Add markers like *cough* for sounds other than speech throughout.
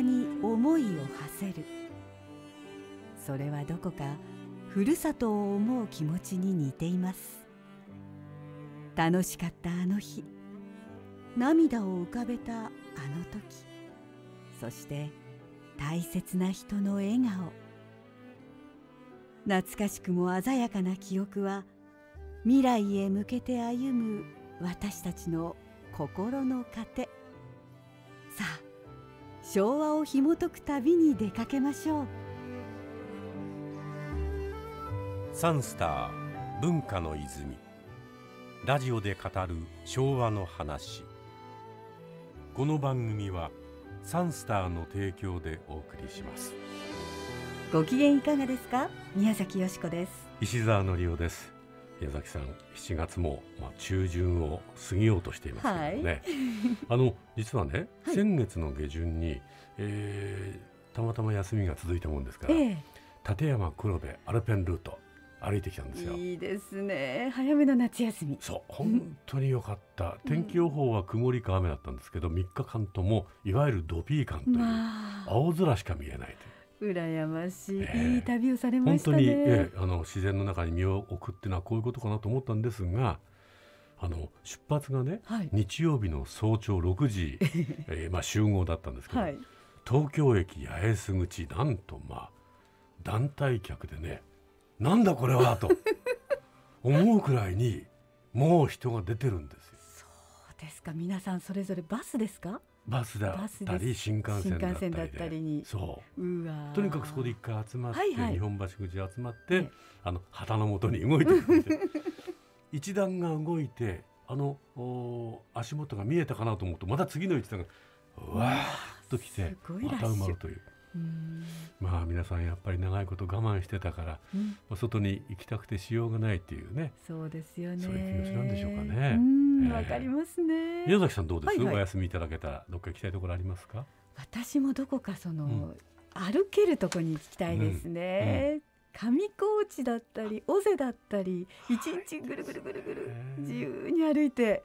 に思いを馳せるそれはどこかふるさとを思う気持ちに似ています楽しかったあの日涙を浮かべたあの時そして大切な人の笑顔懐かしくも鮮やかな記憶は未来へ向けて歩む私たちの心の糧さあ昭和を紐解く旅に出かけましょうサンスター文化の泉ラジオで語る昭和の話この番組はサンスターの提供でお送りしますご機嫌いかがですか宮崎よしこです石澤のりおです矢崎さん7月も、まあ、中旬を過ぎようとしていますけどね、はい、*laughs* あの実はね、先月の下旬に、えー、たまたま休みが続いたもんですから、えー、立山黒部アルペンルート歩いてきたんですよいいですね早めの夏休みそう本当によかった、うん、天気予報は曇りか雨だったんですけど3日間ともいわゆるドピー感という青空しか見えないと羨ましい、えー、いい旅をされました、ね、本当に、えー、あの自然の中に身を置くっていうのはこういうことかなと思ったんですがあの出発がね、はい、日曜日の早朝6時、*laughs* えー、まあ、集合だったんですけど、はい、東京駅八重洲口なんとまあ団体客でねなんだこれはと *laughs* 思うくらいにもう人が出てるんですよ。そうですか皆さんそれぞれバスですかバスだったり新幹線だったりにそうとにかくそこで一回集まって、はいはい、日本橋口集まって、ね、あの旗のもとに動いてくて *laughs* 一段が動いてあの足元が見えたかなと思うとまた次の一段がわーっと来てまた埋まるという。まあ皆さんやっぱり長いこと我慢してたから、うん、外に行きたくてしようがないっていうねそうですよねそういう気持ちなんでしょうかね。わ、かりますね。宮崎さんどうです、はいはい、お休みいただけたらどっか行きたいところありますか？私もどこかその、うん、歩けるとこに行きたいですね。上高地だったり尾瀬だったり一日ぐるぐるぐるぐる自由に歩いて、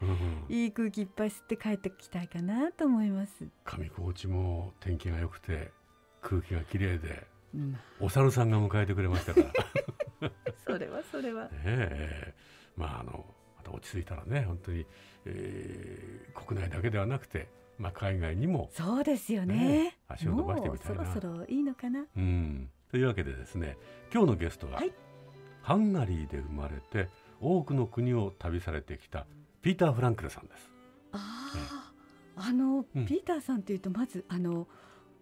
いい空気いっぱい吸って帰ってきたいかなと思います上高地も天気が良くて空気が綺麗で、うん、お猿さんが迎えてくれましたから *laughs* それはそれはね *laughs* えまああの落ち着いたらね本当に、えー、国内だけではなくて、まあ、海外にも、そうですよね足を伸ばしてみたいなそろそろいいのかな、うん、というわけでですね今日のゲストは、はい、ハンガリーで生まれて多くの国を旅されてきたピーター・フランクルさんです。あ、えあの、うん、ピーターさんというとまずあの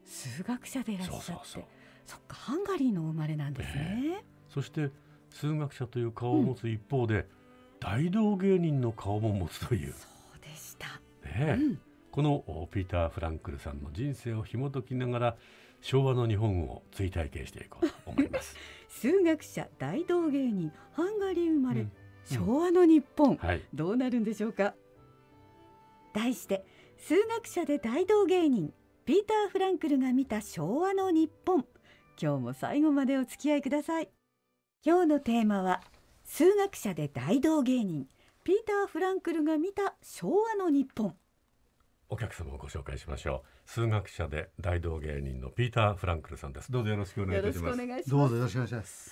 数学者でいらっしゃってそうそうそっかハンガリーの生まれなんですね、えー、そして数学者という顔を持つ一方で、うん大道芸人の顔も持つというそうでした、ね、うん、このピーター・フランクルさんの人生を紐解きながら昭和の日本を追体験していこうと思います *laughs* 数学者大道芸人ハンガリー生まれ、うん、昭和の日本、うんはい、どうなるんでしょうか題して数学者で大道芸人ピーター・フランクルが見た昭和の日本今日も最後までお付き合いください今日のテーマは数学者で大道芸人ピーター・フランクルが見た昭和の日本お客様をご紹介しましょう数学者で大道芸人のピーター・フランクルさんですどうぞよろしくお願いいたしますどうぞよろしくお願いします、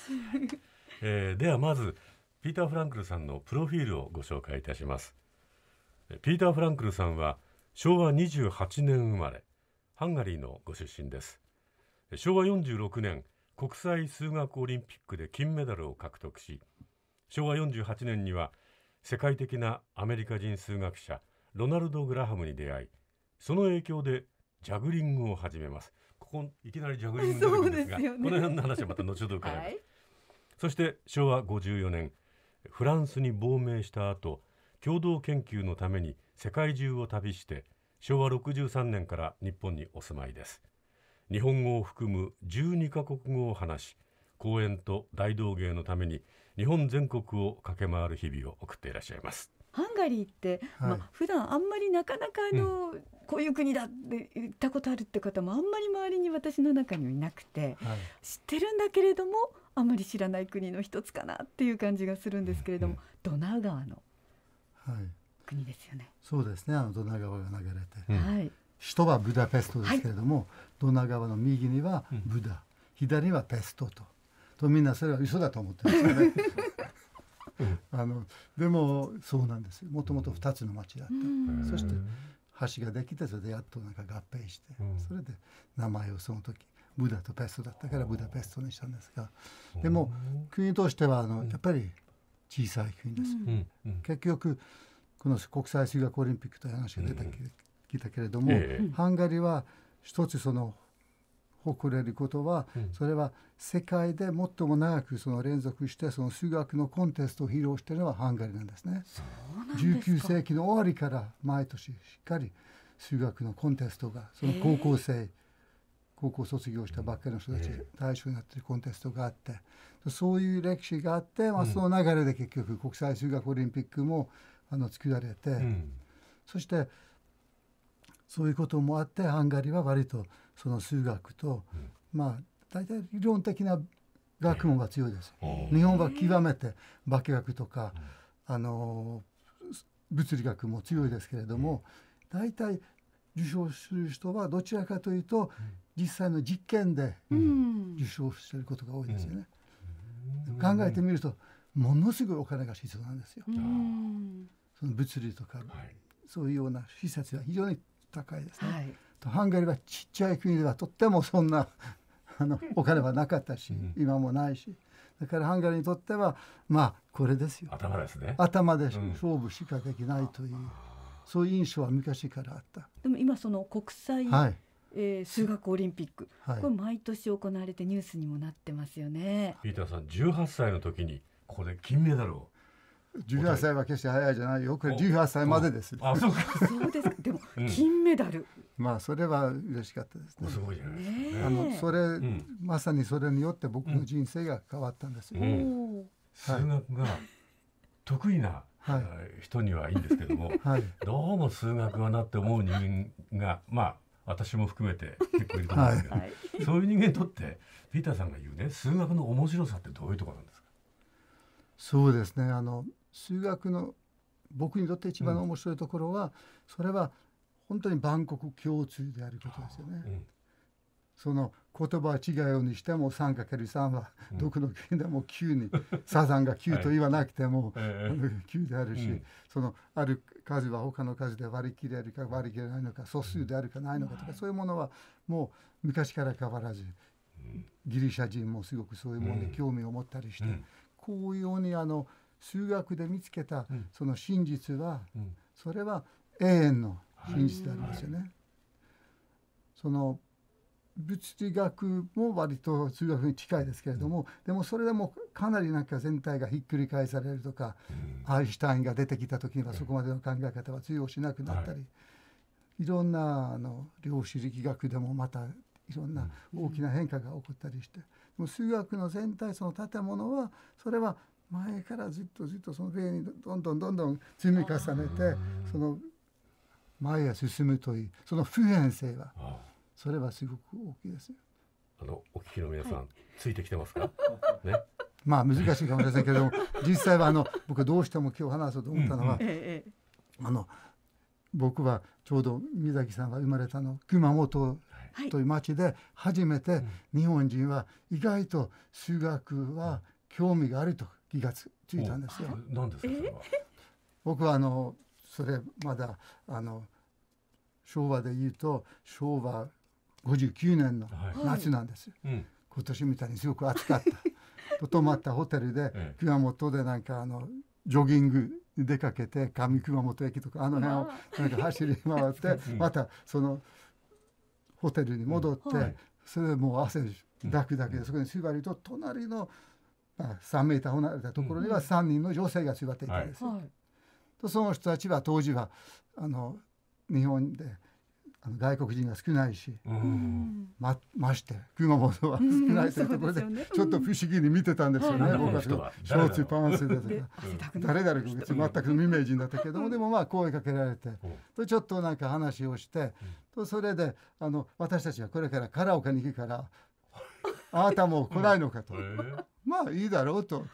えー、ではまずピーター・フランクルさんのプロフィールをご紹介いたしますピーター・フランクルさんは昭和28年生まれハンガリーのご出身です昭和46年国際数学オリンピックで金メダルを獲得し昭和48年には世界的なアメリカ人数学者ロナルド・グラハムに出会いその影響でジャグリングを始めますここいきなりジャグリング出てくるですが、ね、この辺の話はまた後ほど伺います、はい、そして昭和54年フランスに亡命した後共同研究のために世界中を旅して昭和63年から日本にお住まいです日本語を含む12カ国語を話し公演と大道芸のために日本全国を駆け回る日々を送っていらっしゃいます。ハンガリーって、はい、まあ普段あんまりなかなかあの、うん、こういう国だって言ったことあるって方もあんまり周りに私の中にはいなくて、はい、知ってるんだけれどもあんまり知らない国の一つかなっていう感じがするんですけれども、うん、ドナウ川の国ですよね。はい、そうですねあのドナウ川が流れて、うん、はい首都はブダペストですけれども、はい、ドナウ川の右にはブダ、うん、左にはペストととみんなそれは嘘だと思ってますよね。あのでもそうなんですよもともと2つの町だった、そして橋ができてそれでやっとなんか合併して、それで名前をその時ブダとペストだったからブダペストにしたんですがでも国としてはあのやっぱり小さい国です、うん、結局この国際数学オリンピックという話が出てきたけれども、ハンガリーは一つその誇れることは、それは世界で最も長くその連続してその数学のコンテストを披露しているのはハンガリーなんですね。す19世紀の終わりから毎年しっかり数学のコンテストがその高校生、高校卒業したばっかりの人たち対象になってるコンテストがあってそういう歴史があって、まあ、その流れで結局国際数学オリンピックもあの作られて、そしてそういうこともあってハンガリーは割とその数学と、うん、まあ大体理論的な学問が強いです。日本は極めて化学とか、あの物理学も強いですけれども、大体受賞する人はどちらかというと、実際の実験で受賞していることが多いですよね。考えてみるとものすごいお金が必要なんですよ。その物理とか、そういうような施設は非常に高いですね。はい、ハンガリーはちっちゃい国ではとってもそんな *laughs* あのお金はなかったし、今もないしだからハンガリーにとってはまあこれですよ頭ですね頭で勝負しかできないという、うん、そういう印象は昔からあったでも今その国際、はいえー、数学オリンピック、はい、これ毎年行われてニュースにもなってますよね。ピーターさん18歳の時にここで金メダルを18歳は決して早いじゃないよこれ18歳までですあそうかそうです *laughs* でも、金メダルまあそれは嬉しかったですねすごいじゃないですか、ね、あのそれ、うん、まさにそれによって僕の人生が変わったんですよ、うんはい、数学が得意な人にはいいんですけども、*laughs* はい、どうも数学はなって思う人間がまあ私も含めて結構いると思うんですけど、はい、そういう人間にとってピーターさんが言うね数学の面白さってどういうところなんですかそうですねあの数学の僕にとって一番面白いところは、うん、それは本当に万国共通であることですよね。うん、その言葉は違うようにしても 3×3 はどこの国でも9に、サザンが9と言わなくても、はい、9であるし、そのある数は他の数で割り切れるか割り切れないのか素数であるかないのかとか、そういうものはもう昔から変わらずギリシャ人もすごくそういうものに興味を持ったりして、こういうようにあの。数学で見つけたその真実は、それは永遠の真実でありますよね。その物理学も割と数学に近いですけれども、でもそれでもかなりなんか全体がひっくり返されるとか、アインシュタインが出てきた時にはそこまでの考え方は通用しなくなったり、い、ろんなあの量子力学でもまたいろんな大きな変化が起こったりして、でも数学の全体その建物はそれは前からずっとずっとその例にどんどんどんどん積み重ねてその前へ進むというその普遍性はそれはすごく大きいですよ。あのお聞きの皆さん、はい、ついてきてますか、*laughs* ね、まあ難しいかもしれませんけれども実際はあの僕どうしても今日話そうと思ったのは、うんうん、あの僕はちょうど水崎さんが生まれたの熊本という町で初めて日本人は意外と数学は興味があると気がついたんですよ。ですか *laughs* 僕はあのそれまだあの昭和で言うと昭和59年の夏なんですよ、はい今年みたいにすごく暑かった *laughs* 泊まったホテルで、熊本でなんかあのジョギング出かけて上熊本駅とかあの辺をなんか走り回って *laughs* またそのホテルに戻って、それでもう汗だくだけで、そこに座ると隣の3メーター離れたところには3人の女性が座っていたんです、はい、とその人たちは当時はあの日本であの外国人が少ないし、ままして熊本は少ないというところで,、ちょっと不思議に見てたんですよね、僕は小中パンセでと誰々全く未明人だったけどもでもまあ声かけられてとちょっとなんか話をして、とそれであの私たちはこれからカラオケに行くからあなたも来ないのかと。まあいいだろうと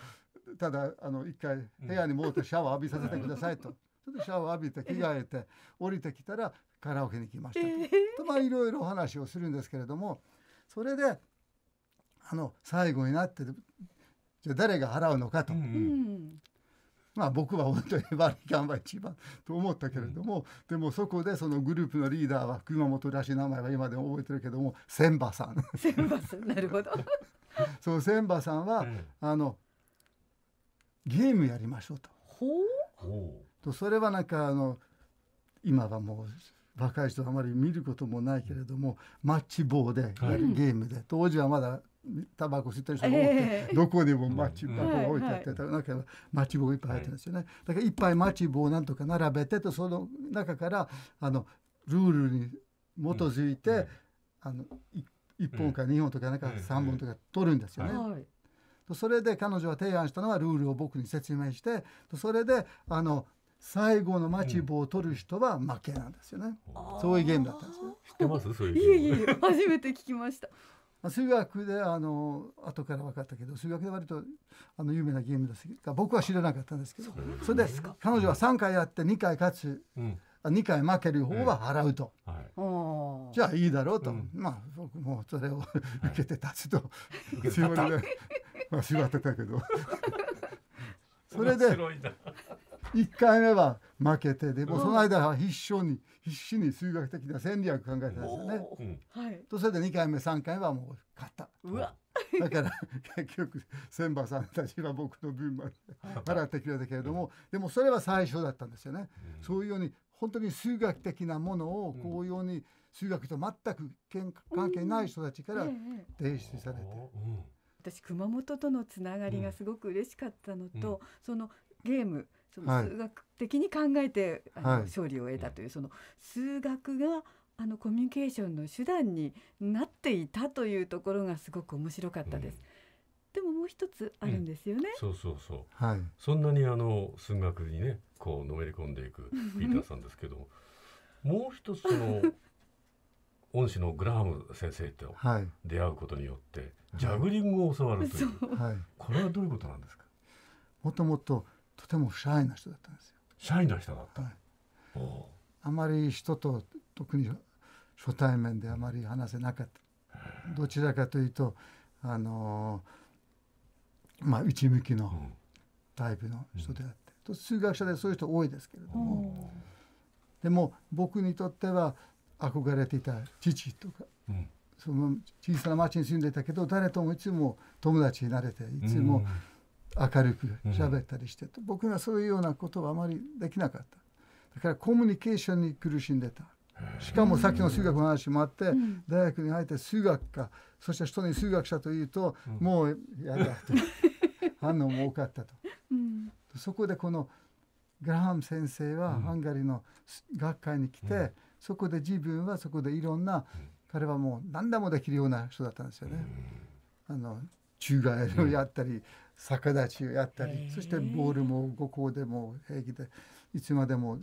ただあの一回部屋に戻ってシャワー浴びさせてくださいと。ょっとシャワー浴びて着替えて降りてきたらカラオケに来ましたと,、とまあいろいろお話をするんですけれどもそれであの最後になってじゃ誰が払うのかと、うんうん、まあ僕は本当にバリカンは一番と思ったけれども、うん、でもそこでそのグループのリーダーは熊本らしい名前は今でも覚えてるけども千葉さん。千葉さんなるほど *laughs* その千葉さんは、あのゲームやりましょうと。とそれはなんかあの今はもう若い人あまり見ることもないけれども、マッチ棒で、ゲームで当時はまだタバコ吸ってる人も多くて、どこでもマッチ棒が置いてあってだからマッチ棒がいっぱい入ってるんですよね。だからいっぱいマッチ棒をなんとか並べてとその中からあのルールに基づいて、あの一1本か2本とかなんか3本とか取るんですよね。それで彼女は提案したのはルールを僕に説明してそれであの最後の待ち棒を取る人は負けなんですよね、うん、そういうゲームだったんですよ知ってますそういういえいえ初めて聞きました *laughs* 数学であの後から分かったけど数学で割とあの有名なゲームですが僕は知らなかったんですけどそれで彼女は3回やって2回勝つ、うん二回負ける方は払うと、えーはい、じゃあいいだろうと、うん、まあ僕もそれを受けて立つと、はい、自分で、まあ、縛ってたけど *laughs* それで1回目は負けてでもその間は必勝に必死に数学的な戦略考えたんですよね。うん、とそれで2回目3回目はもう勝った。だから *laughs* 結局千葉さんたちは僕の分まで払ってくれたけれども、でもそれは最初だったんですよね。そういうように本当に数学的なものをこういうに数学と全く関係ない人たちから提出されて。私熊本とのつながりがすごく嬉しかったのと、そのゲームその数学的に考えて、あの勝利を得たという、その数学があのコミュニケーションの手段になっていたというところがすごく面白かったです。でももう一つあるんですよね。そうそうそう。はい。そんなにあの数学にねこうのめり込んでいくピーターさんですけども *laughs* う一つその恩師のグラハム先生と出会うことによってジャグリングを教わるという、はい、これはどういうことなんですかもともととてもシャイな人だったんですよ。シャイな人だった、はい、あまり人と特に初対面であまり話せなかった。どちらかというとあのまあ内向きのタイプの人であって、と数学者でそういう人多いですけれどもでも僕にとっては憧れていた父とか、うん、その小さな町に住んでたけど誰ともいつも友達になれていつも明るく喋ったりしてと、うん、僕にはそういうようなことはあまりできなかっただからコミュニケーションに苦しんでたしかもさっきの数学の話もあって、大学に入って数学科そして人に数学者というと、もうやだと *laughs* 反応も多かったと。そこでこのグラハム先生はハンガリーの学会に来て、うん、そこで自分はそこでいろんな、彼はもう何でもできるような人だったんですよね。あの宙返りをやったり、逆立ちをやったり、そしてボールも5校でも平気でいつまでも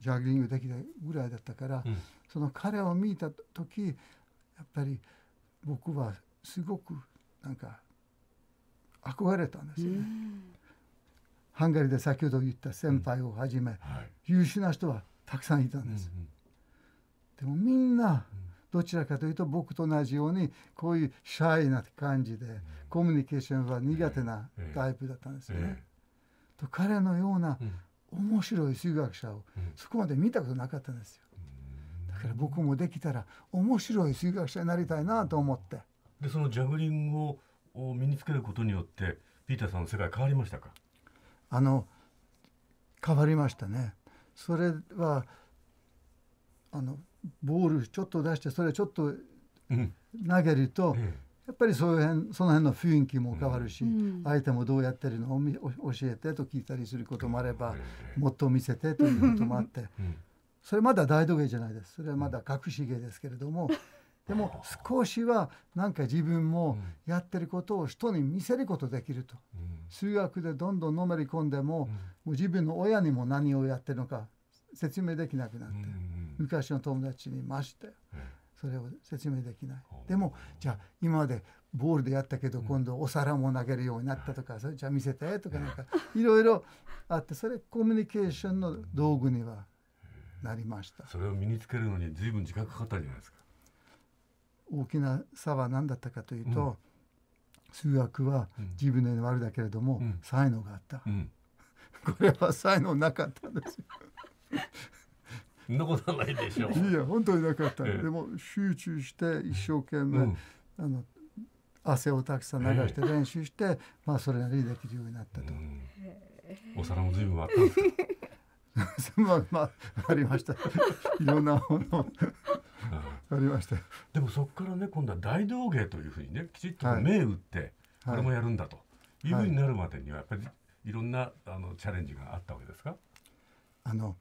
ジャグリングできたぐらいだったから、うん、その彼を見た時やっぱり僕はすごくなんか憧れたんですよね。ハンガリーで先ほど言った先輩をはじめ、優秀な人はたくさんいたんです。でもみんなどちらかというと僕と同じようにこういうシャイな感じでコミュニケーションは苦手なタイプだったんですよね。と彼のような面白い数学者をそこまで見たことなかったんですよ。だから僕もできたら面白い数学者になりたいなと思って。でそのジャグリングを身につけることによってピーターさんの世界変わりましたかあの変わりましたね。それはあのボールちょっと出してそれちょっと投げると、うん、やっぱりそういう辺その辺の雰囲気も変わるし、うん、相手もどうやってるのを教えてと聞いたりすることもあれば、うん、もっと見せてということもあって、それまだ大道芸じゃないですそれはまだ隠し芸ですけれども。でも少しはなんか自分もやってることを人に見せることできると、うん、数学でどんどんのめり込んでもうん、もう自分の親にも何をやってるのか説明できなくなって、うん、昔の友達にまして、それを説明できない、でもじゃあ今までボールでやったけど今度お皿も投げるようになったとか、それじゃあ見せてとかなんかいろいろあってそれコミュニケーションの道具にはなりました。それを身につけるのに随分時間かかったじゃないですか。大きな差は何だったかというと、数学は自分の悪だけれども、才能があった、*laughs* これは才能なかったんですよ。そんなことないでしょう。いや本当になかった。でも集中して一生懸命、あの汗をたくさん流して練習して、まあそれなりにできるようになったと。お皿も随分あった。*laughs* まあまあありました。いろんなものありましたでもそこからね今度は大道芸というふうにねきちっと銘打って、これもやるんだというふうになるまでにはやっぱりいろんなあのチャレンジがあったわけですかあの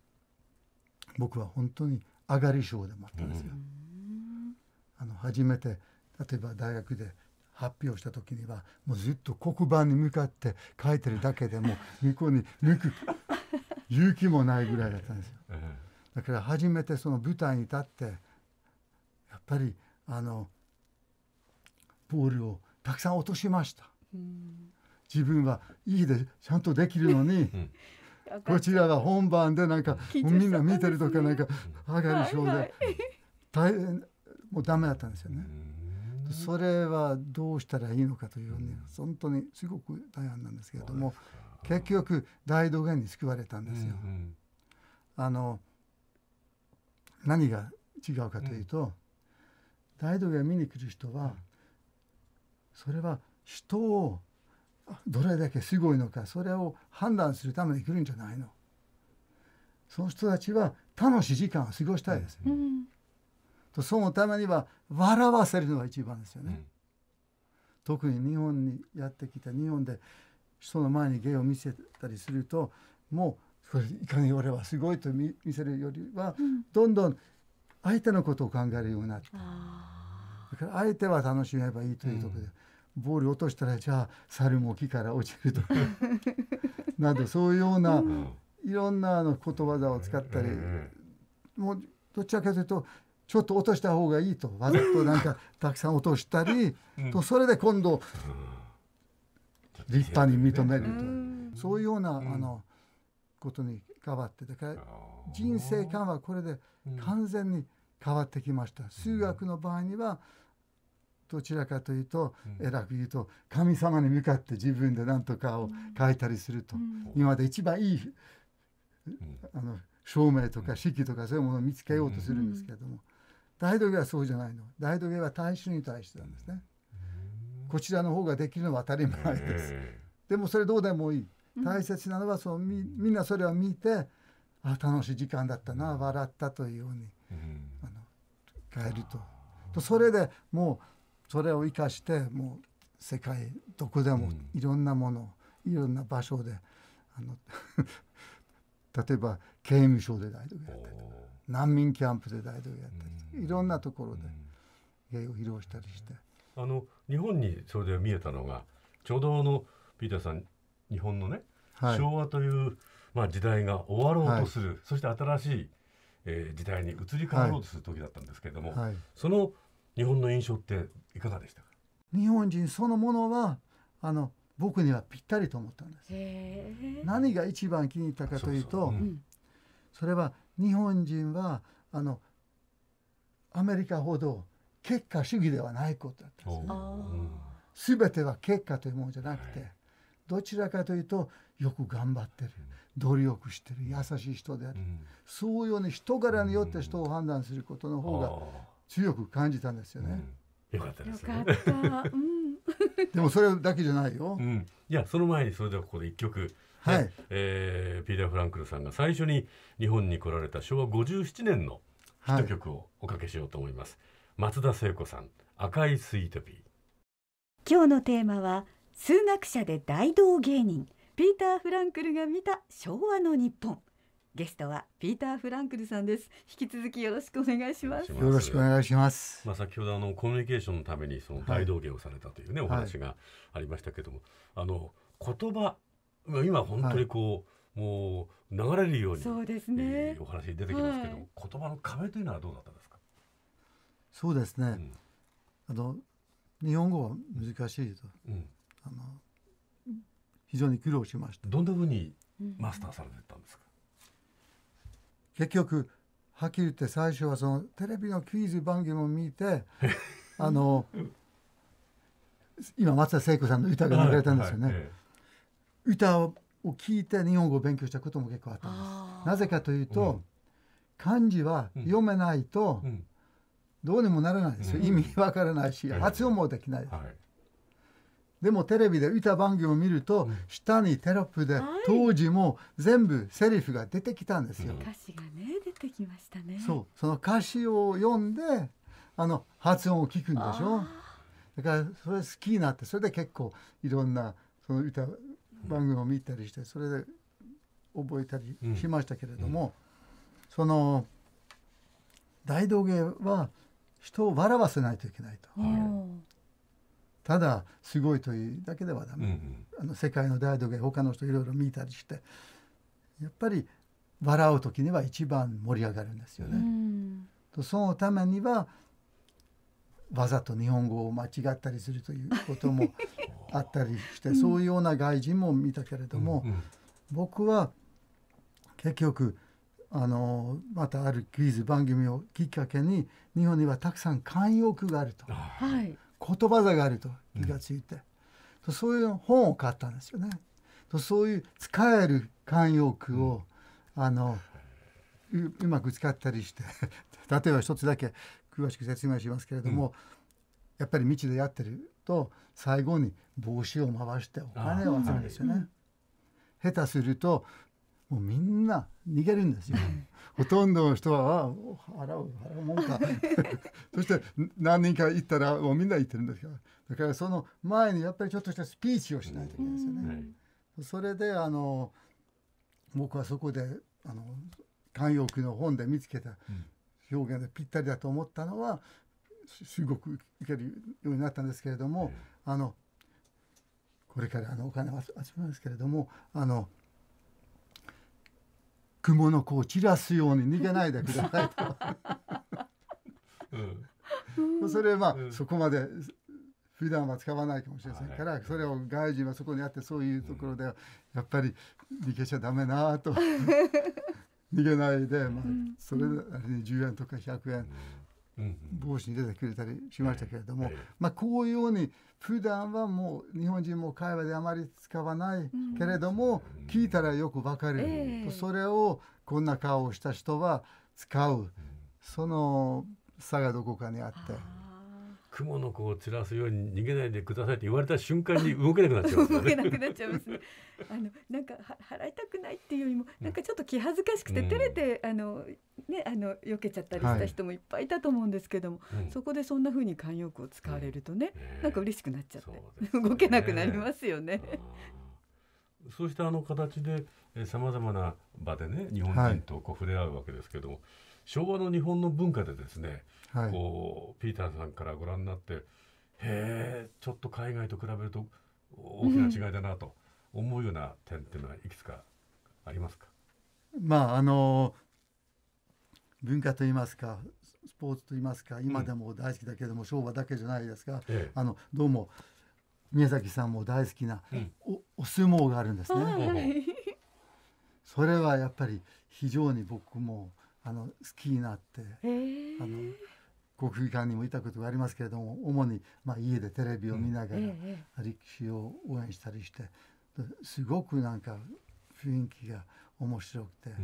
僕は本当に上がり症でもあったんですよ。うん、あの初めて例えば大学で発表した時にはもうずっと黒板に向かって書いてるだけでも *laughs* 向こうに抜く勇気もないぐらいだったんですよ。だから初めてその舞台に立ってっぱりあのボールをたくさん落としました。自分はいいでちゃんとできるのに、*laughs* こちらが本番でなんか、みんな見てるとかなんか上がり症で、大変もうダメだったんですよね。それはどうしたらいいのかというね、本当にすごく大変なんですけれども結局大道芸に救われたんですよ。あの何が違うかというと、大道芸を見に来る人は、それは人をどれだけすごいのかそれを判断するために来るんじゃないの。その人たちは楽しい時間を過ごしたいです。うん、とそのためには笑わせるのが一番ですよね。うん、特に日本にやってきた日本で人の前に芸を見せたりするともうそれいかに俺はすごいと見せるよりは、ん、どんどん相手のことを考えるようになっただから相手は楽しめばいいというところで、うん、ボール落としたらじゃあ猿も木から落ちるとか *laughs* などそういうような、いろんなあのことわざを使ったり、うん、もうどちらかというとちょっと落とした方がいいとわざとなんか *laughs* たくさん落としたり、とそれで今度、立派に認めると、うそういうようなあのことに変わってだから人生観はこれで完全に変わってきました。数学の場合にはどちらかというと、うん、偉く言うと神様に向かって自分で何とかを書いたりすると、うん、今まで一番いい、うん、あの証明とか式とかそういうものを見つけようとするんですけれども、大道芸はそうじゃないの大道芸は大衆に対してなんですね、こちらの方ができるのは当たり前です、でもそれどうでもいい大切なのはそうみみんなそれを見てあ楽しい時間だったな笑ったというように、あの変えるととそれでもうそれを生かしてもう世界どこでもいろんなもの、いろんな場所であの *laughs* 例えば刑務所で大統領やったり難民キャンプで大統領やったりいろんなところで芸を披露したりして。あの日本にそれで見えたのがちょうどあのピーターさん日本のね、はい、昭和という、まあ、時代が終わろうとする、はい、そして新しい、えー、時代に移り変わろうとする時だったんですけれども、はい、その日本の印象っていかがでしたか日本人そのものはあの僕にはぴったりと思ったんです何が一番気に入ったかというと、うん、それは日本人はあのアメリカほど結果主義ではないことだったんです、ね、全ては結果というものじゃなくて、どちらかというとよく頑張ってる努力してる優しい人である、うん、そういうね人柄によって人を判断することの方が強く感じたんですよね。うん、よかったですね。*laughs* でもそれだけじゃないよ。うん、いやその前にそれではここで一曲。はい、えー、ピーター・フランクルさんが最初に日本に来られた昭和57年のヒット曲をおかけしようと思います、はい、松田聖子さん赤いスイートピー今日のテーマは数学者で大道芸人ピーター・フランクルが見た昭和の日本ゲストはピーター・フランクルさんです引き続きよろしくお願いしますよろしくお願いしますまあ先ほどあのコミュニケーションのためにその大道芸をされたというね、はい、お話がありましたけども、はい、あの言葉今本当にこう、はい、もう流れるようにそうですね、えー、お話出てきますけど、言葉の壁というのはどうだったんですかそうですね、うん、あの日本語は難しいと、うんあの非常に苦労しましたどんなふうにマスターされてたんですか、うん、結局はっきり言って最初はそのテレビのクイズ番組を見て *laughs* あの今松田聖子さんの歌が流れたんですよね、はいはい、歌を聞いて日本語を勉強したことも結構あったんですなぜかというと、うん、漢字は読めないと、どうにもならないですよ、うん、意味わからないし、発音もできない、はいでもテレビで歌番組を見ると、下にテロップで、当時も全部セリフが出てきたんですよ。歌詞がね出てきましたね。そうその歌詞を読んであの発音を聞くんでしょ。だからそれ好きになってそれで結構いろんなその歌番組を見たりしてそれで覚えたりしましたけれども、うんうん、その大道芸は人を笑わせないといけないと。ただすごいというだけではダメ、うんうん、あの世界の大道芸他の人いろいろ見たりしてやっぱり笑う時には一番盛り上がるんですよね。うん、そのためにはわざと日本語を間違ったりするということもあったりして *laughs* うん、そういうような外人も見たけれども、うんうん、僕は結局あのまたあるクイズ番組をきっかけに日本にはたくさん慣用句があると。はい、言葉座があると気がついて、うん、そういう本を買ったんですよね。とそういう使える慣用句を、うん、あのうまく使ったりして *laughs* 例えば一つだけ詳しく説明しますけれども、うん、やっぱり道でやってると最後に帽子を回してお金を集めるんですよね。はい、下手するともうみんな逃げるんですよ。ほとんどの人は払う払うもんか *laughs* そして何人か行ったらもうみんな行ってるんですよだからその前にやっぱりちょっとしたスピーチをしないといけないですよね。それであの僕はそこであの慣用句の本で見つけた表現でぴったりだと思ったのはすごくいけるようになったんですけれども、あのこれからあのお金を集めますけれどもあの雲の子を散らすように逃げないでくださいと。うん、*laughs* それまあ、そこまで普段は使わないかもしれませんから、それを外人はそこにあってそういうところでやっぱり逃げちゃダメなと *laughs* 逃げないで、まあ、それなりに10円とか100円帽子に出てくれたりしましたけれども、まあ、こういうように普段はもう日本人も会話であまり使わないけれども、聞いたらよく分かる、それをこんな顔をした人は使う、その差がどこかにあって。雲の子を散らすように逃げないでくださいって言われた瞬間に動けなくなっちゃう、ね、動けなくなっちゃいますね。あのなんか払いたくないっていうよりもなんかちょっと気恥ずかしくて、うん、照れてあのねあの避けちゃったりした人もいっぱいいたと思うんですけども、はい、そこでそんな風に慣用句を使われるとね、うん、なんか嬉しくなっちゃって、ね、動けなくなりますよね。そうしたあの形でさまざまな場でね日本人とこう触れ合うわけですけども。はい昭和の日本の文化でですね、はい、こうピーターさんからご覧になってへえちょっと海外と比べると大きな違いだなと思うような点っていうのはいくつかありますか、うん、まああの文化といいますかスポーツといいますか今でも大好きだけども、うん、昭和だけじゃないですが、ええ、あのどうも宮崎さんも大好きなお、お相撲があるんですね。はい、それはやっぱり非常に僕もあの好きになって、えー、あの国技館にもいたことがありますけれども主に、まあ、家でテレビを見ながら力士を応援したりして、すごくなんか雰囲気が面白くて、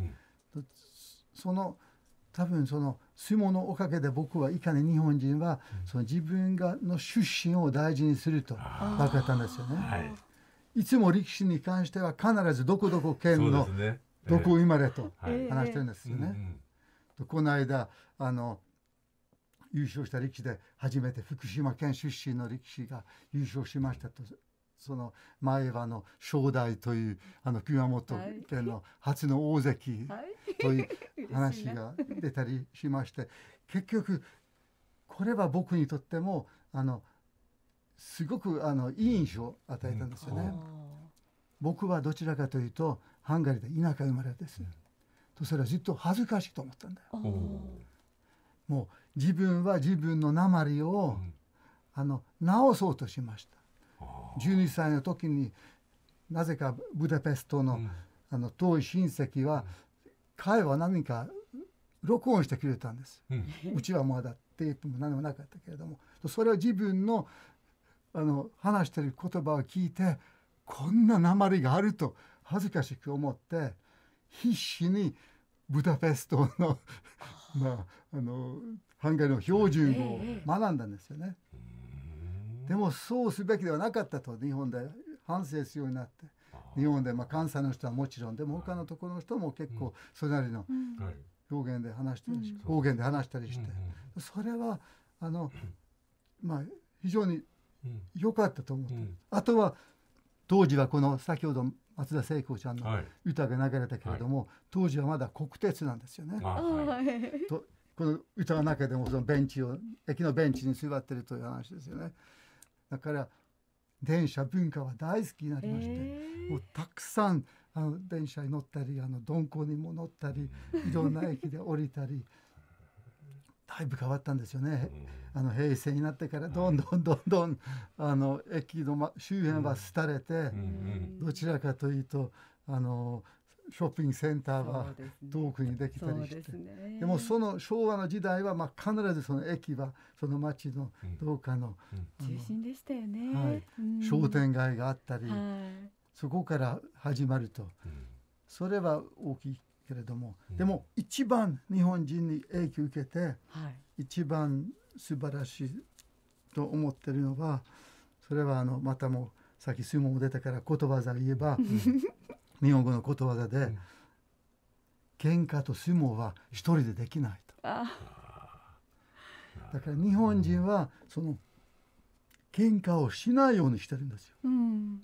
その多分その相撲のおかげで僕はいかに日本人は、その自分がの出身を大事にすると分かったんですよね。はい、いつも力士に関しては必ずどこどこ県のどこ生まれと話してるんですよね。この間あの優勝した力士で初めて福島県出身の力士が優勝しましたとその前はの正代というあの熊本県の初の大関という話が出たりしまして、結局これは僕にとってもあのすごくあのいい印象を与えたんですよね。僕はどちらかというとハンガリーで田舎生まれです。とそれはずっと恥ずかしいと思ったんだよ。もう自分は自分の鉛を、うん、あの直そうとしました。12歳の時になぜかブダペストのうん、あの遠い親戚は、彼は何か録音してくれたんです。うん、うちはまだテープも何もなかったけれどもそれを自分のあの話してる言葉を聞いてこんな鉛があると恥ずかしく思って。必死にブダペストのまあ、あのハンガリーの標準語を学んだんですよね。でもそうすべきではなかったと日本で反省するようになって日本で、まあ、関西の人はもちろんでも他のところの人も結構それなりの表現で話したり方言で話したりして、それはあの、まあ、非常に良かったと思って、あとは当時はこの先ほど松田聖子ちゃんの歌が流れたけれども、はい、当時はまだ国鉄なんですよね。はい、とこの歌の中でもそのベンチを駅のベンチに座ってるという話ですよね。だから電車文化は大好きになりまして、もうたくさんあの電車に乗ったりあの鈍行にも乗ったりいろんな駅で降りたり。だいぶ変わったんですよね、うん、あの平成になってからどんどんどんどん、はい、あの駅の周辺は廃れて、うん、どちらかというとあのショッピングセンターは遠くにできたりしてで、ねでもその昭和の時代はまあ必ずその駅はその町のどうかのうん、中心でしたよね、はい、商店街があったり、はい、そこから始まると、それは大きいけれども、うん、でも一番日本人に影響を受けて、はい、一番素晴らしいと思ってるのはそれはあのまたもさっき相撲も出たから言葉わざ言えば、うん、日本語の言葉で、うん、喧嘩と相撲は一人でできないと。だから日本人はその喧嘩をしないようにしてるんですよ。うん、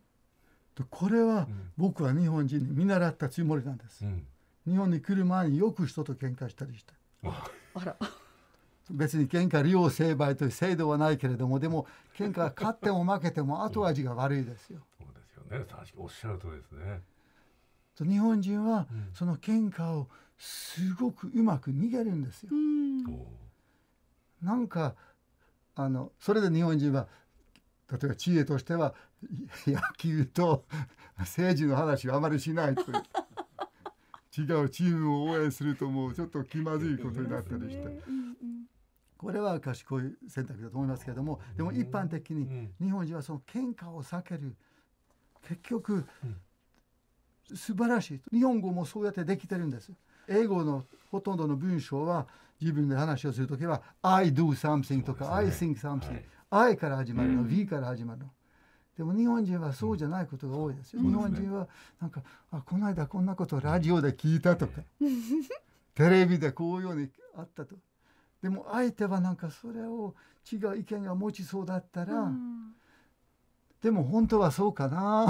これは僕は日本人に見習ったつもりなんです。うん日本に来る前によく人と喧嘩したりしてあら別に喧嘩利用成敗という制度はないけれどもでも喧嘩勝っても負けても後味が悪いですよ。そうですよね確かおっしゃる通りですね。日本人はその喧嘩をすごくうまく逃げるんですよ。うん、なんかあのそれで日本人は例えば知恵としては野球と政治の話をあまりしないという。違うチームを応援するともうちょっと気まずいことになったりして。これは賢い選択だと思いますけれどもでも一般的に日本人はその喧嘩を避ける結局素晴らしい日本語もそうやってできてるんです英語のほとんどの文章は自分で話をする時は「I do something」とか「I think something」「I」から始まるの「V」から始まるのでも日本人はそうじゃないことが多いですよ、うん、日本人はなんかあこの間こんなことラジオで聞いたとか *laughs* テレビでこういうようにあったとでも相手はなんかそれを違う意見が持ちそうだったら、でも本当はそうかな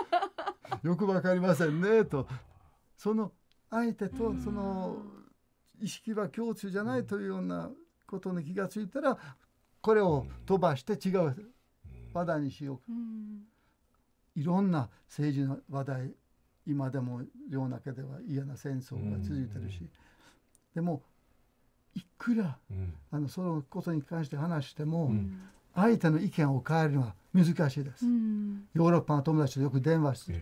*laughs* よくわかりませんねとその相手とその意識は共通じゃないというようなことに気がついたらこれを飛ばして違う話題にしよう、うん、いろんな政治の話題今でも世の中では嫌な戦争が続いてるし、でもいくら、あのそのことに関して話しても、相手の意見を変えるのは難しいです、ヨーロッパの友達とよく電話する、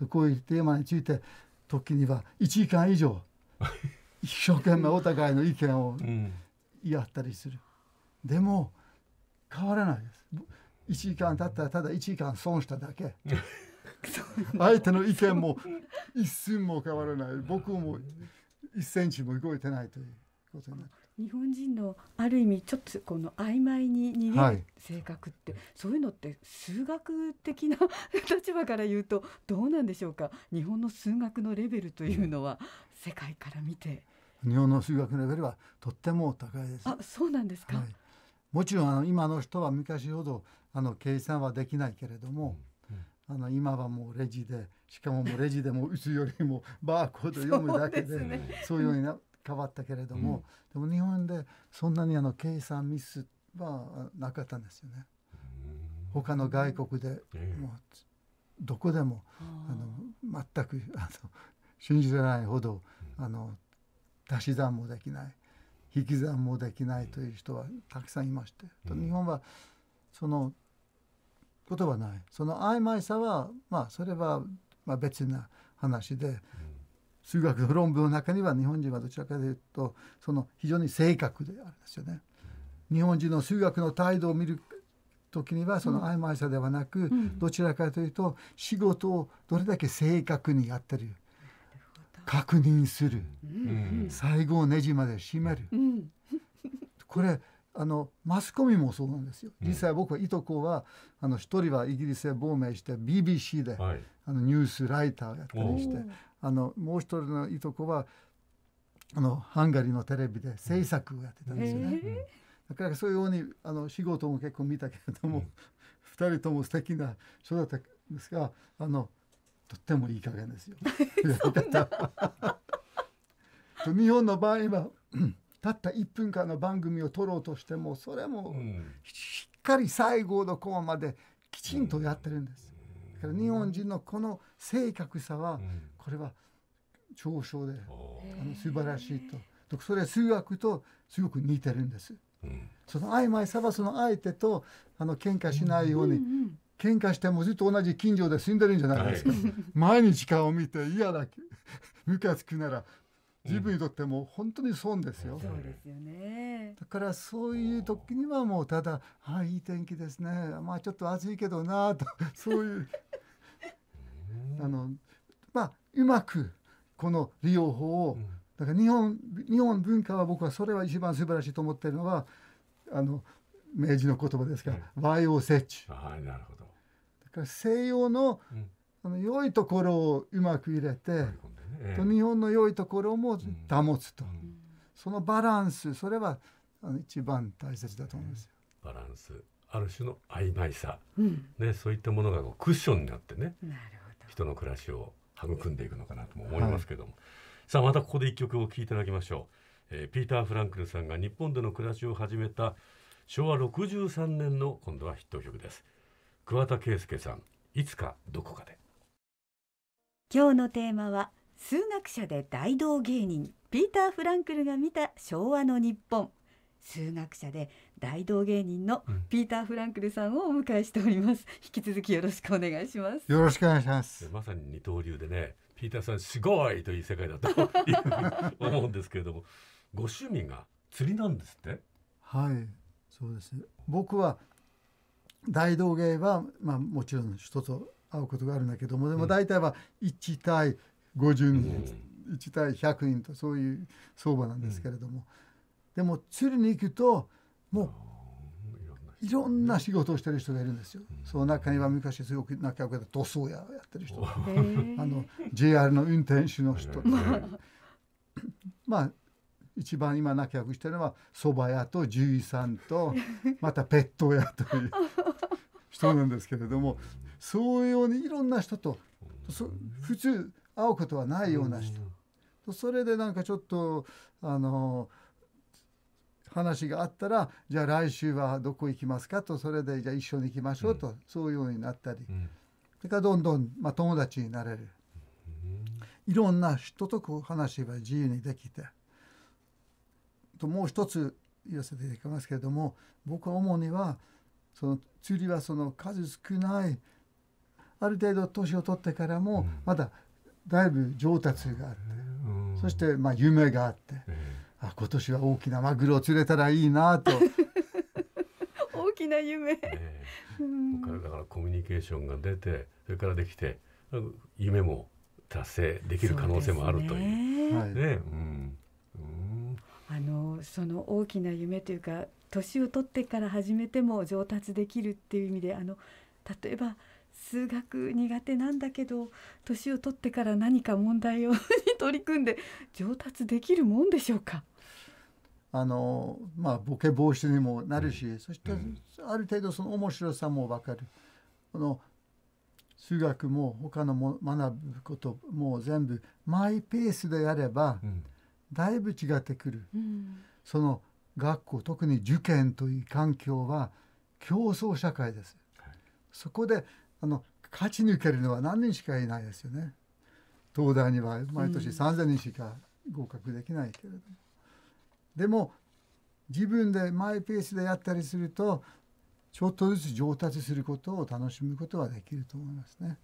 うこういうテーマについて時には1時間以上 *laughs* 一生懸命お互いの意見をやったりする、でも変わらないです1時間経ったらただ1時間損しただけ *laughs* 相手の意見も一寸も変わらない僕も1センチも動いてないということにな日本人のある意味ちょっとこの曖昧に逃げる性格って、はい、そういうのって数学的な *laughs* 立場から言うとどうなんでしょうか日本の数学のレベルというのは世界から見て日本の数学のレベルはとっても高いですあそうなんですか、はいもちろんあの今の人は昔ほどあの計算はできないけれども、あの今はもうレジでしかももうレジでも打つよりも *laughs* バーコード読むだけでそういうようにな変わったけれども、でも日本でそんなにあの計算ミスはなかったんですよね。他の外国でもうどこでもあの全くあの信じられないほどあの足し算もできない引き算もできないという人はたくさんいまして、うん、日本はそのことはないその曖昧さはまあそれはまあ別な話で、うん、数学の論文の中には日本人はどちらかというとその非常に正確であるんですよね。うん、日本人の数学の態度を見る時にはその曖昧さではなく、どちらかというと仕事をどれだけ正確にやってる確認する、最後ネジまで締める、これあのマスコミもそうなんですよ実際僕はいとこはあの一人はイギリスへ亡命して BBC で、はい、あのニュースライターをやったりしてあのもう一人のいとこはあのハンガリーのテレビで制作をやってたんですよね。えー、だからそういうようにあの仕事も結構見たけれども、うん、2人とも素敵な人だったんですがあのとってもいい加減ですよ。*laughs* *laughs* と日本の場合は、たった1分間の番組を撮ろうとしてもそれもしっかり最後のコマまできちんとやってるんです。だから日本人のこの正確さは、これは長所で、あの素晴らしいと。それは数学とすごく似てるんです。その曖昧さはその相手とあの喧嘩しないように喧嘩してもずっと同じ近所で住んでるんじゃないですか、はい、毎日顔を見て嫌だ *laughs* ムカつくなら自分にとっても本当に損ですよ、うん、そうですよねだからそういう時にはもうただ「ああいい天気ですねまあちょっと暑いけどな」と *laughs* そういうあのまあうまくこの利用法を、うん、だから日本日本文化は僕はそれは一番素晴らしいと思ってるのはあの明治の言葉ですが、和洋折衷。はい、なるほど西洋の,、あの良いところをうまく入れて、日本の良いところも保つと、そのバランスそれはあの一番大切だと思いますよ。バランスある種の曖昧さ、ね、そういったものがクッションになってね人の暮らしを育んでいくのかなとも思いますけども、さあまたここで一曲を聴いていただきましょう、えー、ピーター・フランクルさんが日本での暮らしを始めた昭和63年の今度はヒット曲です。桑田佳祐さんいつかどこかで今日のテーマは数学者で大道芸人ピーター・フランクルが見た昭和の日本数学者で大道芸人のピーター・フランクルさんをお迎えしております、うん、引き続きよろしくお願いしますよろしくお願いしますまさに二刀流でねピーターさんすごいという世界だと *laughs* 思うんですけれどもご趣味が釣りなんですってはいそうです僕は大道芸は、まあ、もちろん人と会うことがあるんだけどもでも大体は1対50人、うん、1対100人とそういう相場なんですけれども、うん、でも釣りに行くともういろんな仕事をしてる人がいるんですよ。うん、その中には昔すごく仲良くて塗装屋をやってる人あの JR の運転手の人まあ一番今亡きゃくしてるのは蕎麦屋と獣医さんと *laughs* またペット屋という人なんですけれどもそういうようにいろんな人と普通会うことはないような人それでなんかちょっとあの話があったらじゃあ来週はどこ行きますかとそれでじゃあ一緒に行きましょうと、そういうようになったり、それからどんどん、まあ、友達になれる、いろんな人とこう話が自由にできて。ともう一つ言わせていただきますけれども僕は主にはその釣りはその数少ないある程度年を取ってからもまだだいぶ上達があって、うん、そしてまあ夢があって、えー、あ今年は大きなマグロを釣れたらいいなと *laughs* 大きな夢、えー、からだからコミュニケーションが出てそれからできて夢も達成できる可能性もあるという。うね、はい、ね、うんあのその大きな夢というか年を取ってから始めても上達できるっていう意味であの例えば数学苦手なんだけど年を取ってから何か問題を *laughs* 取り組んで上達できるもんでしょうかあのまあ、ボケ防止にもなるし、うん、そして、ある程度その面白さも分かるこの数学も他のも学ぶことも全部マイペースでやれば、うん、だいぶ違ってくる、うん、その学校特に受験という環境は競争社会です、はい、そこであの勝ち抜けるのは何人しかいないですよね東大には毎年3,000人しか合格できないけれども、うん、でも自分でマイペースでやったりするとちょっとずつ上達することを楽しむことはできると思いますね。うん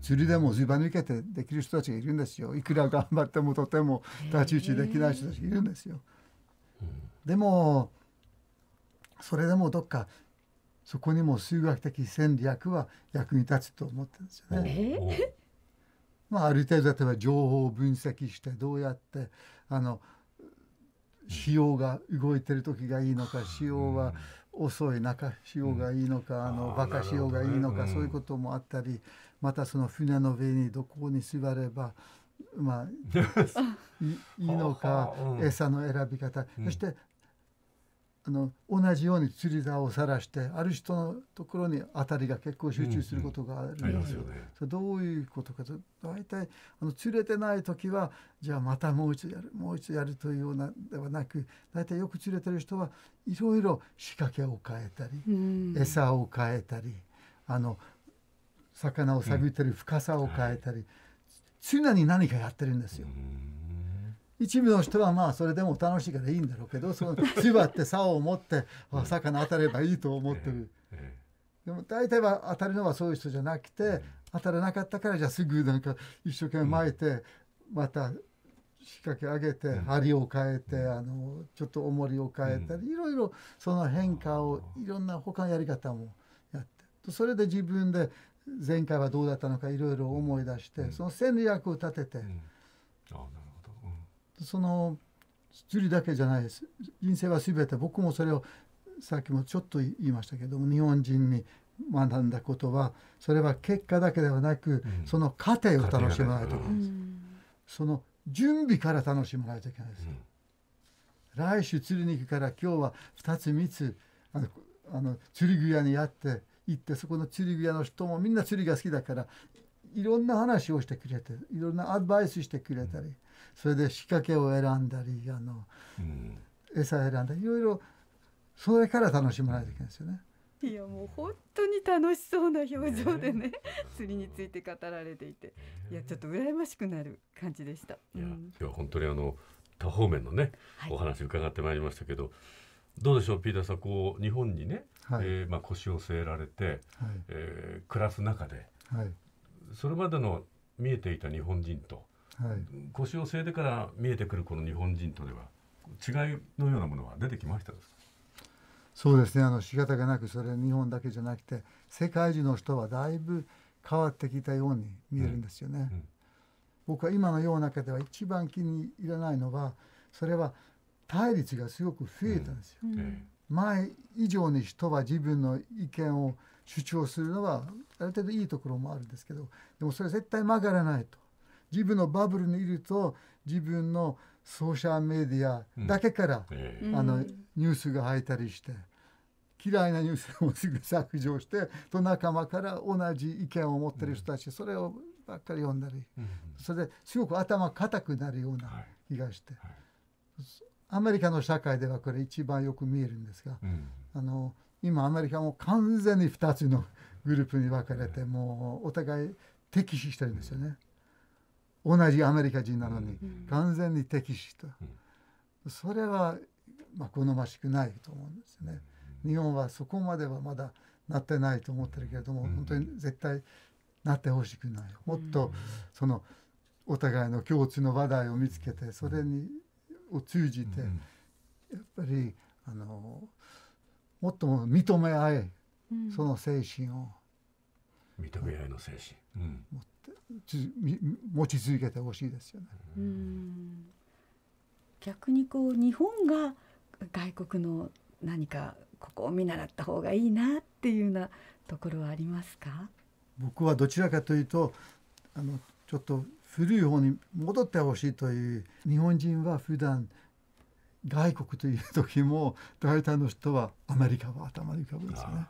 釣りでもずい抜けてできる人たちがいるんですよいくら頑張ってもとても太刀打ちできない人たちがいるんですよ。でもそれでもどっかそこにも数学的戦略は役に立つと思ってるんですよね。*laughs* まあ、ある程度例えば情報を分析してどうやってあの潮が動いてる時がいいのか潮は遅い中潮がいいのか、あのバカ潮がいいのか、そういうこともあったり。またその船の上にどこに座ればまあ *laughs* いいのか、餌の選び方、そしてあの同じように釣り竿を晒してある人のところに当たりが結構集中することがあるんですよ。どういうことかと大体あの釣れてない時はじゃあまたもう一度やるもう一度やるというようなではなく大体よく釣れてる人はいろいろ仕掛けを変えたり、うん、餌を変えたりあの魚を探ったり深さを変えたり、い、常に何かやってるんですよ。一部の人はまあそれでも楽しいからいいんだろうけどその縛って竿を持って魚当たればいいと思ってる。でも大体は当たるのはそういう人じゃなくて当たらなかったからじゃあすぐなんか一生懸命巻いてまた仕掛け上げて針を変えてあのちょっと重りを変えたりいろいろその変化をいろんな他のやり方もやってそれで自分で前回はどうだったのかいろいろ思い出して、その戦略を立てて、その釣りだけじゃないです人生は全て僕もそれをさっきもちょっと言いましたけども日本人に学んだことはそれは結果だけではなく、その過程を楽しまないといけないです、その準備から楽しまないといけないです、来週釣りに行くから今日は2つ3つあの釣り具屋にやって行ってそこの釣り具屋の人もみんな釣りが好きだからいろんな話をしてくれていろんなアドバイスしてくれたり、それで仕掛けを選んだりあの、餌選んだりいろいろそれから楽しまないといけないですよね。いやもう本当に楽しそうな表情でね、釣りについて語られていて、いやちょっと羨ましくなる感じでした。いや、今日は本当にあの多方面のね、はい、お話伺ってまいりましたけど。はいどうでしょうピーターさんこう日本にね、はい、えー、まあ、腰を据えられて、はい、えー、暮らす中で、はい、それまでの見えていた日本人と、はい、腰を据えてから見えてくるこの日本人とでは違いのようなものは出てきましたそうですねあの仕方がなくそれ日本だけじゃなくて世界中の人はだいぶ変わってきたように見えるんですよね。うんうん、僕は今の世の中では一番気に入らないのはそれは対立がすごく増えたんですよ。前以上に人は自分の意見を主張するのはある程度いいところもあるんですけどでもそれは絶対曲がらないと自分のバブルにいると自分のソーシャルメディアだけから、うんえー、あのニュースが入ったりして嫌いなニュースをすぐ削除してと仲間から同じ意見を持ってる人たち、うん、それをばっかり読んだり、うん、それですごく頭固くなるような気がして、はいはい、アメリカの社会ではこれ一番よく見えるんですが、うん、あの今アメリカも完全に2つのグループに分かれて、もうお互い敵視してるんですよね。同じアメリカ人なのに完全に敵視と、それはまあ好ましくないと思うんですよね。日本はそこまではまだなってないと思ってるけれども、本当に絶対なってほしくない。もっとそのお互いの共通の話題を見つけてそれにを通じて、やっぱりあのもっとも認め合い、その精神を認め合いの精神、うん、持ち続けてほしいですよね。逆にこう日本が外国の何かここを見習った方がいいなっていうようなところはありますか僕はどちらかというとあのちょっと古い方に戻ってほしいという日本人は普段外国という時も大体の人はアメリカは頭に浮かぶですよね。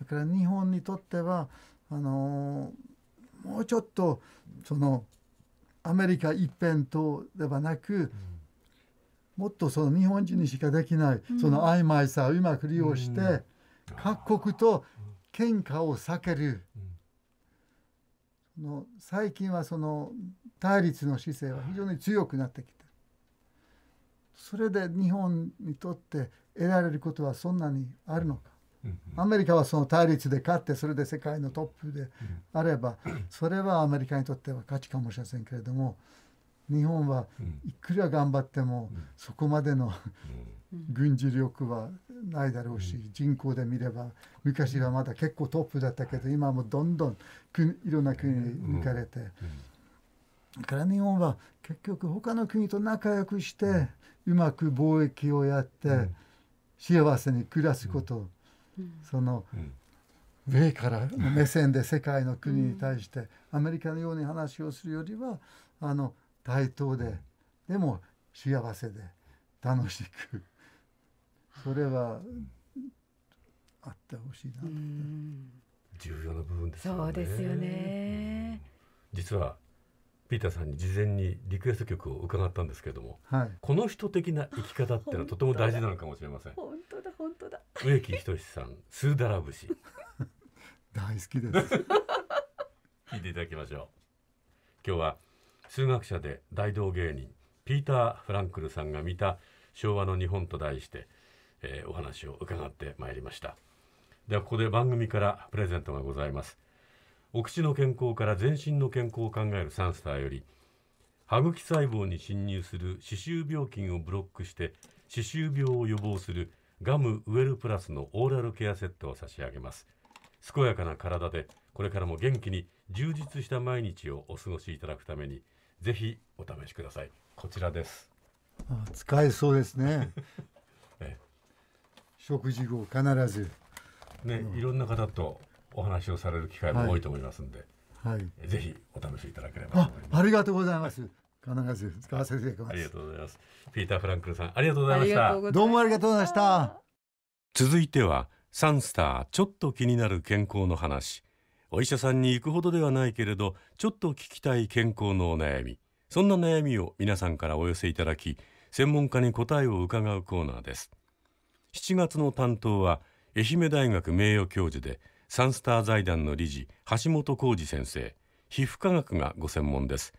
だから日本にとってはあのー、もうちょっとそのアメリカ一辺倒ではなく、うん、もっとその日本人にしかできない、その曖昧さをうまく利用して、各国と喧嘩を避ける。うんの最近はその対立の姿勢は非常に強くなってきてそれで日本にとって得られることはそんなにあるのかアメリカはその対立で勝ってそれで世界のトップであればそれはアメリカにとっては価値かもしれませんけれども日本はいくら頑張ってもそこまでの軍事力はないだろうし、人口で見れば昔はまだ結構トップだったけど今もどんどんいろんな国に抜かれて、だから日本は結局他の国と仲良くして、うまく貿易をやって、幸せに暮らすこと、その、上から目線で世界の国に対して、アメリカのように話をするよりはあの対等ででも幸せで楽しく。それはあってほしいな重要な部分ですよねそうですよね、実はピーターさんに事前にリクエスト曲を伺ったんですけれども、はい、この人的な生き方っていうのはとても大事なのかもしれません *laughs* 本当だ本当だ植木仁さんスーダラ節 *laughs* 大好きです *laughs* 聞いていただきましょう今日は数学者で大道芸人ピーター・フランクルさんが見た昭和の日本と題して「えー、お話を伺ってまいりましたではここで番組からプレゼントがございますお口の健康から全身の健康を考えるサンスターより歯茎細胞に侵入する歯周病菌をブロックして歯周病を予防するガムウェルプラスのオーラルケアセットを差し上げます健やかな体でこれからも元気に充実した毎日をお過ごしいただくためにぜひお試しくださいこちらですあ使えそうですね食事後必ずね、うん、いろんな方とお話をされる機会も多いと思いますんで、はい、ぜひお試しいただければありがとうございます。必ず使わせてありがとうございます。ピーター・フランクルさん、ありがとうございました。うどうもありがとうございました。続いては、サンスター、ちょっと気になる健康の話。お医者さんに行くほどではないけれど、ちょっと聞きたい健康のお悩み。そんな悩みを皆さんからお寄せいただき、専門家に答えを伺うコーナーです。7月の担当は愛媛大学名誉教授でサンスター財団の理事橋本浩二先生皮膚科学がご専門です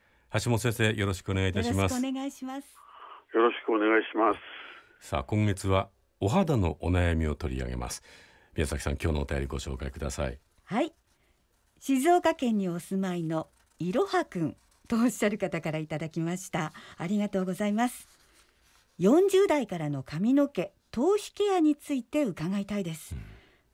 橋本先生よろしくお願いいたしますよろしくお願いしますよろしくお願いしますさあ今月はお肌のお悩みを取り上げます宮崎さん今日のお便りご紹介くださいはい静岡県にお住まいのいろはくんとおっしゃる方からいただきましたありがとうございます40代からの髪の毛頭皮ケアについて伺いたいです、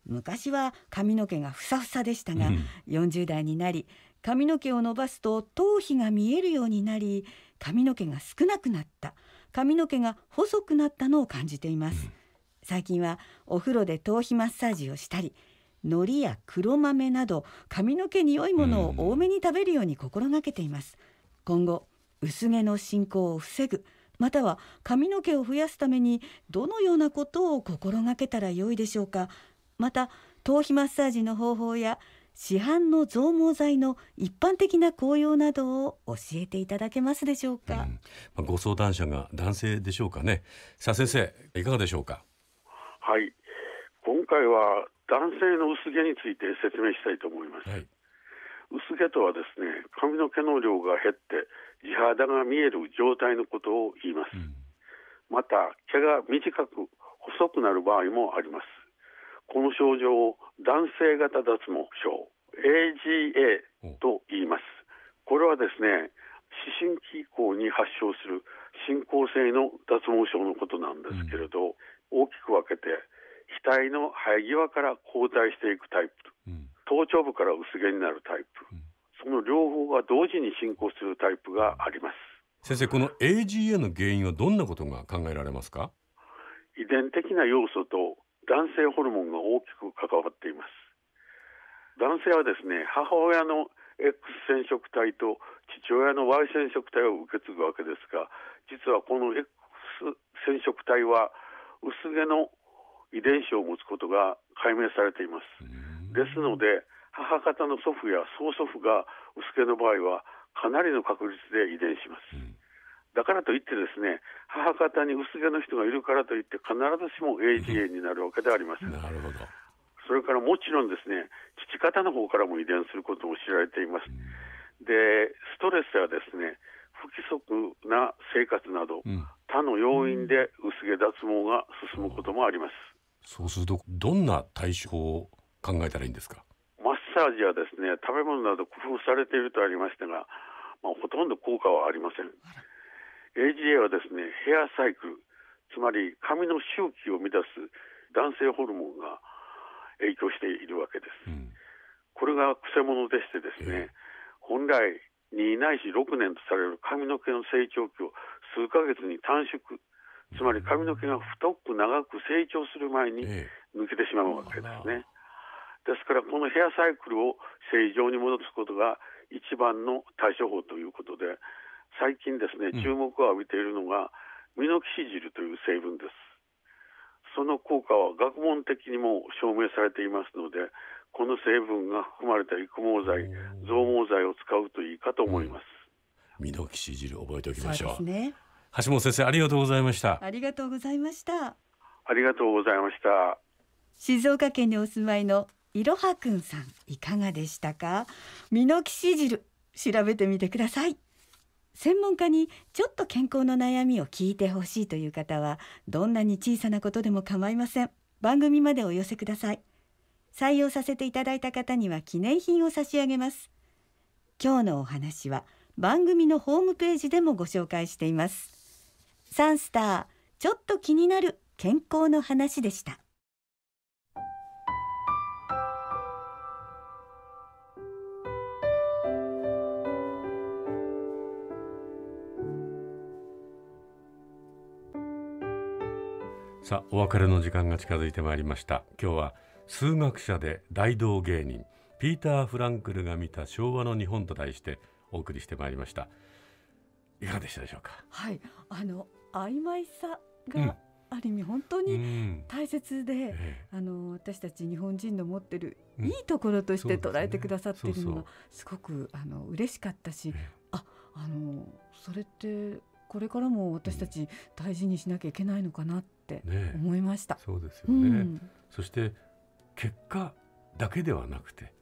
うん、昔は髪の毛がふさふさでしたが、うん、40代になり髪の毛を伸ばすと頭皮が見えるようになり髪の毛が少なくなった髪の毛が細くなったのを感じています、うん、最近はお風呂で頭皮マッサージをしたり海苔や黒豆など髪の毛に良いものを多めに食べるように心がけています、今後薄毛の進行を防ぐまたは髪の毛を増やすためにどのようなことを心がけたらよいでしょうかまた頭皮マッサージの方法や市販の増毛剤の一般的な効用などを教えていただけますでしょうか、うん、ご相談者が男性でしょうかねさあ先生いかがでしょうかはい今回は男性の薄毛について説明したいと思います、はい、薄毛とはですね髪の毛の量が減って地肌が見える状態のことを言います、また毛が短く細くなる場合もありますこの症状を男性型脱毛症 AGA と言いますこれはですね思春期以降に発症する進行性の脱毛症のことなんですけれど、うん、大きく分けて額の生え際から後退していくタイプ、うん、頭頂部から薄毛になるタイプ、うんその両方が同時に進行するタイプがあります先生この AGA の原因はどんなことが考えられますか遺伝的な要素と男性ホルモンが大きく関わっています男性はですね母親の X 染色体と父親の Y 染色体を受け継ぐわけですが実はこの X 染色体は薄毛の遺伝子を持つことが解明されていますですので母方の祖父や曽祖父が薄毛の場合はかなりの確率で遺伝します、うん、だからといってですね母方に薄毛の人がいるからといって必ずしも AGA になるわけではありません、うん、なるほどそれからもちろんですね父方の方からも遺伝することも知られています、うん、でストレスやですね不規則な生活など、他の要因で薄毛脱毛が進むこともありますそうするとどんな対処法を考えたらいいんですか下ジはですね食べ物など工夫されているとありましたが、まあ、ほとんど効果はありません AGA はですねヘアサイクルつまり髪の周期を乱す男性ホルモンが影響しているわけです、うん、これがくせ者でしてですね、えー、本来2ないし6年とされる髪の毛の成長期を数ヶ月に短縮つまり髪の毛が太く長く成長する前に抜けてしまうわけですね。えーですからこのヘアサイクルを正常に戻すことが一番の対処法ということで最近ですね注目を浴びているのがミノキシジルという成分ですその効果は学問的にも証明されていますのでこの成分が含まれた育毛剤増毛剤を使うといいかと思います、うん、ミノキシジル覚えておきましょう、ね、橋本先生ありがとうございましたありがとうございましたありがとうございました静岡県にお住まいのいろはくんさんいかがでしたかミノキシジル調べてみてください専門家にちょっと健康の悩みを聞いてほしいという方はどんなに小さなことでも構いません番組までお寄せください採用させていただいた方には記念品を差し上げます今日のお話は番組のホームページでもご紹介していますサンスターちょっと気になる健康の話でしたさあお別れの時間が近づいてまいりました今日は数学者で大道芸人ピーター・フランクルが見た昭和の日本と題してお送りしてまいりましたいかがでしたでしょうかはいあの曖昧さがある意味本当に大切で、うんええ、あの私たち日本人の持ってるいいところとして捉えてくださっているのがすごくあの嬉しかったし、え、ああのそれってこれからも私たち大事にしなきゃいけないのかなってって思いました。ね、そうですよね、うん、そして結果だけではなくて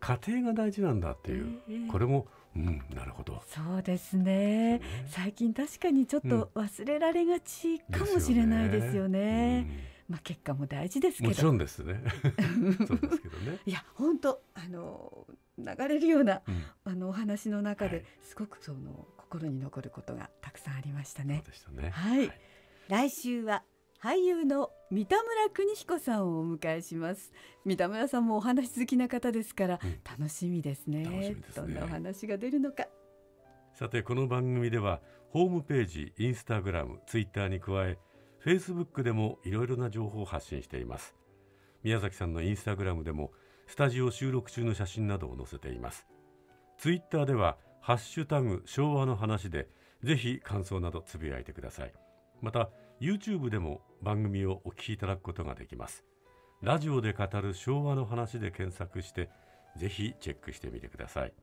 家庭が大事なんだっていう、えー、これもうん、なるほど。そうですね。最近確かにちょっと忘れられがちかもしれないですよね。まあ結果も大事ですけど。もちろんですね。*laughs* そうですけどね。いや本当あの流れるような、あのお話の中で、すごくその心に残ることがたくさんありましたね。そうでしたね。はい、来週は俳優の三田村邦彦さんをお迎えします三田村さんもお話好きな方ですから、楽しみですねねどんなお話が出るのかさてこの番組ではホームページインスタグラムツイッターに加えフェイスブックでもいろいろな情報を発信しています宮崎さんのインスタグラムでもスタジオ収録中の写真などを載せていますツイッターではハッシュタグ昭和の話でぜひ感想などつぶやいてくださいまた YouTube でも番組をお聴きいただくことができます。ラジオで語る昭和の話で検索して、ぜひチェックしてみてください。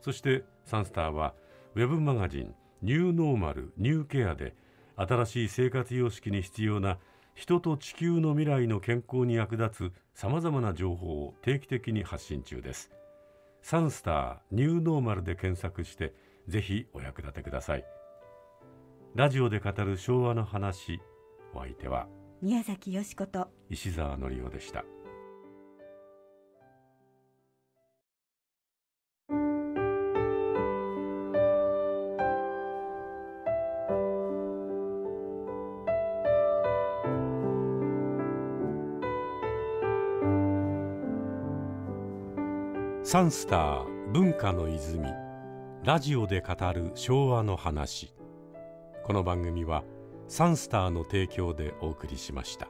そしてサンスターはウェブマガジンニューノーマルニューケアで新しい生活様式に必要な人と地球の未来の健康に役立つ様々な情報を定期的に発信中です。サンスターニューノーマルで検索してぜひお役立てください。ラジオで語る昭和の話お相手は宮崎よしこと石澤則夫でしたサンスター文化の泉ラジオで語る昭和の話この番組はサンスターの提供でお送りしました。